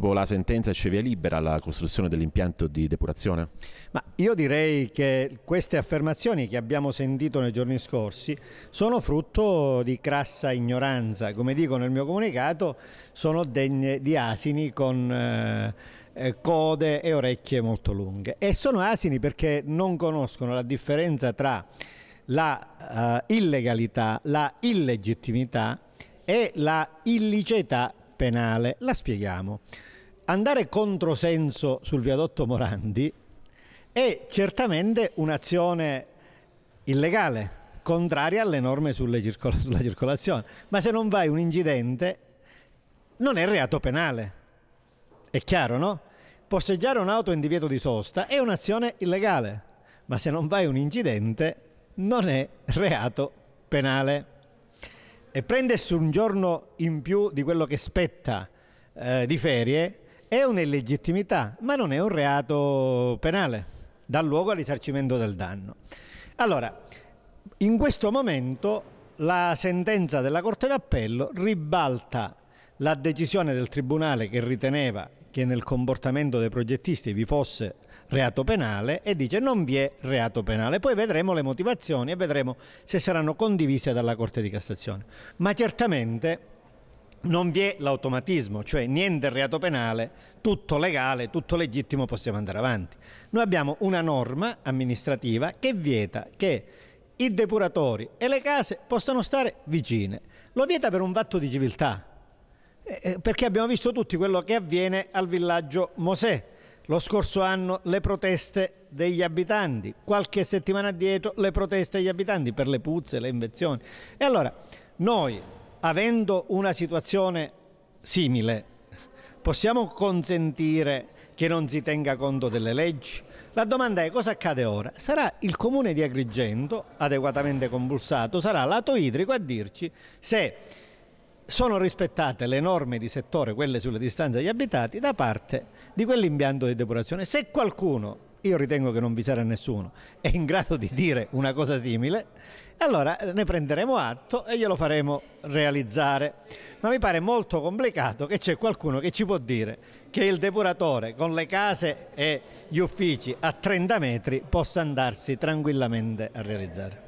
dopo la sentenza c'è via libera alla costruzione dell'impianto di depurazione? Ma io direi che queste affermazioni che abbiamo sentito nei giorni scorsi sono frutto di crassa ignoranza, come dico nel mio comunicato, sono degne di asini con... Eh, eh code e orecchie molto lunghe e sono asini perché non conoscono la differenza tra la uh, illegalità, la illegittimità e la illiceità penale, la spieghiamo. Andare controsenso sul viadotto Morandi è certamente un'azione illegale, contraria alle norme circol sulla circolazione, ma se non vai un incidente non è reato penale. È chiaro, no? Posseggiare un'auto in divieto di sosta è un'azione illegale, ma se non vai un incidente non è reato penale e prendersi un giorno in più di quello che spetta eh, di ferie è un'illegittimità, ma non è un reato penale, dà luogo al risarcimento del danno. Allora, in questo momento la sentenza della Corte d'Appello ribalta la decisione del Tribunale che riteneva che nel comportamento dei progettisti vi fosse reato penale e dice non vi è reato penale. Poi vedremo le motivazioni e vedremo se saranno condivise dalla Corte di Cassazione. Ma certamente non vi è l'automatismo, cioè niente reato penale, tutto legale, tutto legittimo, possiamo andare avanti. Noi abbiamo una norma amministrativa che vieta che i depuratori e le case possano stare vicine. Lo vieta per un fatto di civiltà eh, eh, perché abbiamo visto tutti quello che avviene al villaggio Mosè. Lo scorso anno le proteste degli abitanti, qualche settimana addietro le proteste degli abitanti per le puzze, le invenzioni. E allora noi, avendo una situazione simile, possiamo consentire che non si tenga conto delle leggi? La domanda è cosa accade ora? Sarà il comune di Agrigento, adeguatamente compulsato, sarà lato idrico a dirci se sono rispettate le norme di settore, quelle sulle distanze agli abitati, da parte di quell'impianto di depurazione. Se qualcuno, io ritengo che non vi sarà nessuno, è in grado di dire una cosa simile, allora ne prenderemo atto e glielo faremo realizzare. Ma mi pare molto complicato che c'è qualcuno che ci può dire che il depuratore con le case e gli uffici a 30 metri possa andarsi tranquillamente a realizzare.